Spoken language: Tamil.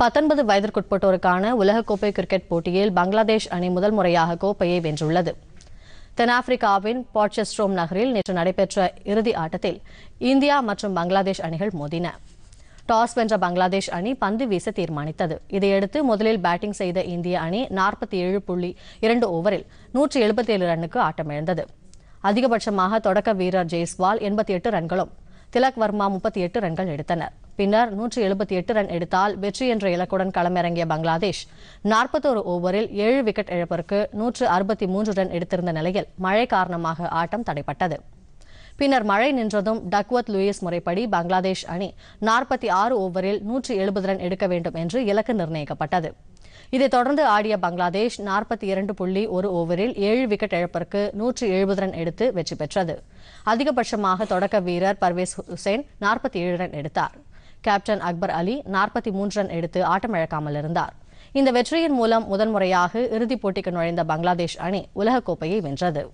பத்தொன்பது வயதிற்குட்பட்டோருக்கான உலகக்கோப்பை கிரிக்கெட் போட்டியில் பங்களாதேஷ் அணி முதல் முறையாக கோப்பையை வென்றுள்ளது தென்னாப்பிரிக்காவின் பாட்செஸ்ட்ரோம் நகரில் நேற்று நடைபெற்ற இறுதி ஆட்டத்தில் இந்தியா மற்றும் பங்களாதேஷ் அணிகள் மோதின டாஸ் வென்ற பங்களாதேஷ் அணி பந்து வீச தீர்மானித்தது இதையடுத்து முதலில் பேட்டிங் செய்த இந்திய அணி நாற்பத்தி ஏழு புள்ளி இரண்டு ஓவரில் நூற்றி எழுபத்தி ஏழு ரன்னுக்கு ஆட்டமிழந்தது அதிகபட்சமாக தொடக்க வீரர் ஜெய்ஸ்வால் எண்பத்தி எட்டு ரன்களும் திலக் வர்மா முப்பத்தி எட்டு ரன்கள் எடுத்தனர் பின்னர் நூற்றி எழுபத்தி எட்டு ரன் எடுத்தால் வெற்றி என்ற இலக்குடன் களமிறங்கிய பங்களாதேஷ் நாற்பத்தோரு ஓவரில் ஏழு விக்கெட் இழப்பிற்கு நூற்று அறுபத்தி மூன்று ரன் எடுத்திருந்த நிலையில் மழை காரணமாக ஆட்டம் தடைப்பட்டது பின்னர் மழை நின்றதும் டக்வத் லூயிஸ் முறைப்படி பங்களாதேஷ் அணி நாற்பத்தி ஆறு ஓவரில் நூற்றி எழுபது ரன் எடுக்க வேண்டும் என்று இலக்கு நிர்ணயிக்கப்பட்டது இதைத் தொடர்ந்து ஆடிய பங்களாதேஷ் நாற்பத்தி இரண்டு புள்ளி ஒரு ஓவரில் ஏழு விக்கெட் இழப்பிற்கு நூற்றி எழுபது ரன் எடுத்து வெற்றி பெற்றது அதிகபட்சமாக தொடக்க வீரர் பர்வேஸ் ஹுசேன் நாற்பத்தி ஏழு ரன் எடுத்தார் கேப்டன் அக்பர் அலி நாற்பத்தி மூன்று ரன் எடுத்து ஆட்டமிழக்காமல் இருந்தார் இந்த வெற்றியின் மூலம் முதன்முறையாக இறுதிப் போட்டிக்கு நுழைந்த பங்களாதேஷ் அணி உலகக்கோப்பையை வென்றது